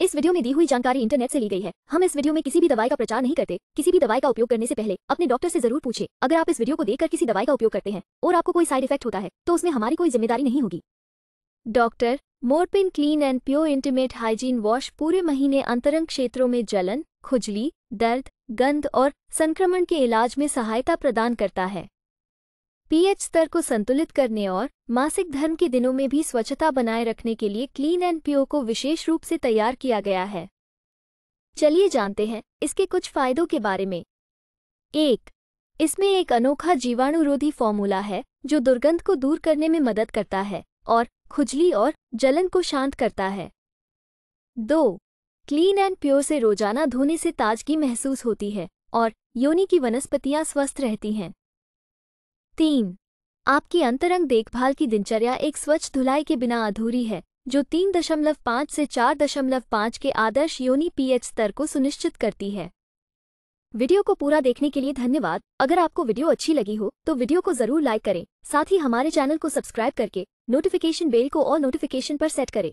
इस वीडियो में दी हुई जानकारी इंटरनेट से ली गई है हम इस वीडियो में किसी भी दवाई का प्रचार नहीं करते किसी भी दवाई का उपयोग करने से पहले अपने डॉक्टर से जरूर पूछे अगर आप इस वीडियो को देखकर किसी दवाई का उपयोग करते हैं और आपको कोई साइड इफेक्ट होता है तो उसमें हमारी कोई जिम्मेदारी नहीं होगी doctor Morepen clean and pure intimate hygiene wash पूरे महीने अंतरंग क्षेत्रों में जलन खुजली दर्द गंध और संक्रमण के इलाज में सहायता प्रदान करता है पीएच स्तर को संतुलित करने और मासिक धर्म के दिनों में भी स्वच्छता बनाए रखने के लिए क्लीन एंड प्योर को विशेष रूप से तैयार किया गया है चलिए जानते हैं इसके कुछ फायदों के बारे में एक इसमें एक अनोखा जीवाणुरोधी फॉर्मूला है जो दुर्गंध को दूर करने में मदद करता है और खुजली और जलन को शांत करता है दो क्लीन एंड प्योर से रोजाना धोने से ताजगी महसूस होती है और योनि की वनस्पतियां स्वस्थ रहती हैं तीन आपकी अंतरंग देखभाल की दिनचर्या एक स्वच्छ धुलाई के बिना अधूरी है जो तीन दशमलव पाँच से चार दशमलव पाँच के आदर्श योनि पीएच स्तर को सुनिश्चित करती है वीडियो को पूरा देखने के लिए धन्यवाद अगर आपको वीडियो अच्छी लगी हो तो वीडियो को जरूर लाइक करें साथ ही हमारे चैनल को सब्सक्राइब करके नोटिफिकेशन बेल को और नोटिफिकेशन पर सेट करें